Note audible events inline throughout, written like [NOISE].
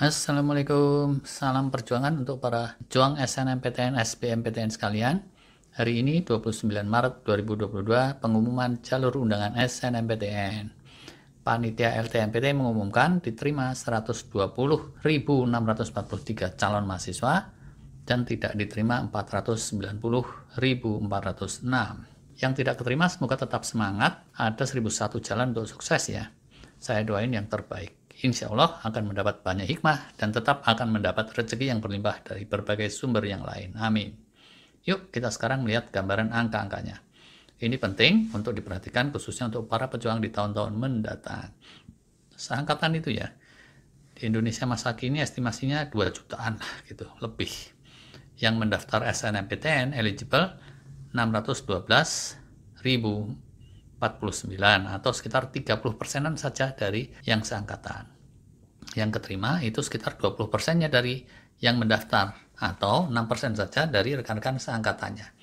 Assalamualaikum, salam perjuangan untuk para juang SNMPTN, SBMPTN sekalian. Hari ini 29 Maret 2022, pengumuman jalur undangan SNMPTN. Panitia LTMPT mengumumkan diterima 120.643 calon mahasiswa dan tidak diterima 490.406. Yang tidak keterima semoga tetap semangat, ada 1001 jalan untuk sukses ya. Saya doain yang terbaik insya Allah akan mendapat banyak hikmah dan tetap akan mendapat rezeki yang berlimpah dari berbagai sumber yang lain. Amin. Yuk kita sekarang melihat gambaran angka-angkanya. Ini penting untuk diperhatikan khususnya untuk para pejuang di tahun-tahun mendatang. Seangkatan itu ya, di Indonesia masa kini estimasinya 2 jutaan [LAUGHS] gitu, lebih. Yang mendaftar SNMPTN eligible 612 ribu 49 atau sekitar 30 persenan saja dari yang seangkatan. Yang keterima itu sekitar 20 persennya dari yang mendaftar atau 6 persen saja dari rekan-rekan seangkatannya.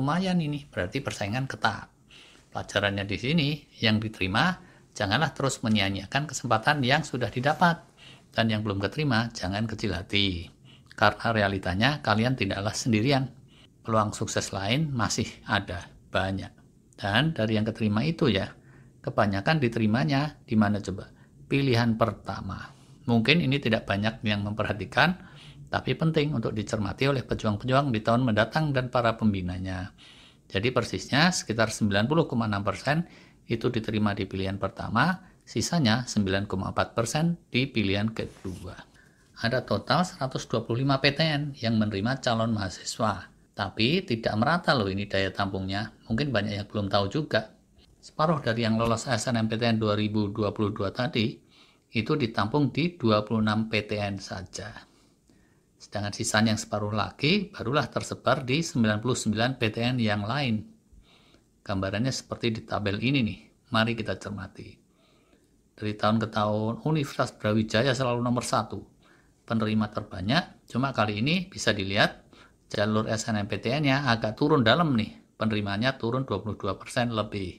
Lumayan ini, berarti persaingan ketat. Pelajarannya di sini, yang diterima janganlah terus menyanyiakan kesempatan yang sudah didapat. Dan yang belum keterima, jangan kecil hati. Karena realitanya kalian tidaklah sendirian. Peluang sukses lain masih ada banyak. Dan dari yang keterima itu ya, kebanyakan diterimanya di mana coba? Pilihan pertama. Mungkin ini tidak banyak yang memperhatikan, tapi penting untuk dicermati oleh pejuang-pejuang di tahun mendatang dan para pembinanya. Jadi persisnya sekitar 90,6% itu diterima di pilihan pertama, sisanya 9,4% di pilihan kedua. Ada total 125 PTN yang menerima calon mahasiswa. Tapi tidak merata loh ini daya tampungnya, mungkin banyak yang belum tahu juga. Separuh dari yang lolos SNMPTN 2022 tadi itu ditampung di 26 PTN saja. Sedangkan sisanya yang separuh lagi barulah tersebar di 99 PTN yang lain. Gambarannya seperti di tabel ini nih, mari kita cermati. Dari tahun ke tahun, Universitas Brawijaya selalu nomor satu. Penerima terbanyak, cuma kali ini bisa dilihat jalur SNMPTN-nya agak turun dalam nih. Penerimaannya turun 22% lebih.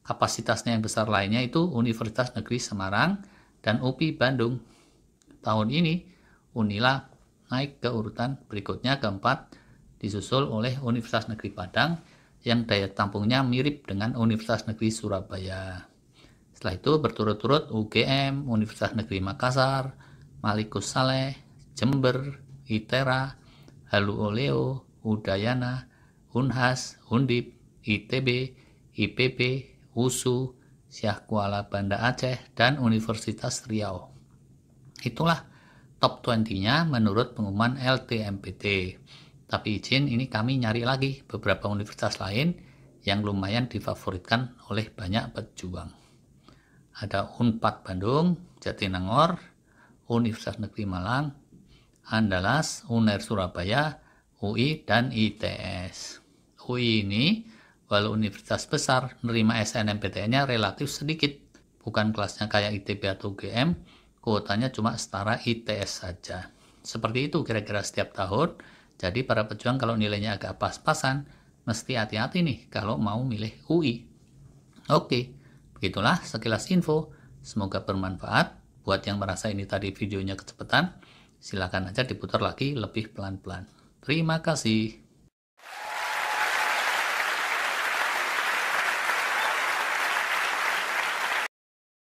Kapasitasnya yang besar lainnya itu Universitas Negeri Semarang dan UPI Bandung. Tahun ini Unila naik ke urutan berikutnya keempat disusul oleh Universitas Negeri Padang yang daya tampungnya mirip dengan Universitas Negeri Surabaya. Setelah itu berturut-turut UGM, Universitas Negeri Makassar, Malikus Saleh, Jember, ITERA, Haluoleo, Udayana, Unhas, Undip, ITB, IPP, USU, Syah Kuala Banda Aceh, dan Universitas Riau. Itulah top 20-nya menurut pengumuman LTMPT. Tapi izin ini kami nyari lagi beberapa universitas lain yang lumayan difavoritkan oleh banyak pejuang. Ada Unpad Bandung, Jatinangor, Universitas Negeri Malang, Andalas, UNER Surabaya, UI, dan ITS. UI ini, walau universitas besar, menerima SNMPTN-nya relatif sedikit, bukan kelasnya kayak ITB atau UGM, kuotanya cuma setara ITS saja. Seperti itu kira-kira setiap tahun, jadi para pejuang kalau nilainya agak pas-pasan, mesti hati-hati nih kalau mau milih UI. Oke, begitulah sekilas info. Semoga bermanfaat. Buat yang merasa ini tadi videonya kecepatan, Silakan aja diputar lagi lebih pelan-pelan. Terima kasih.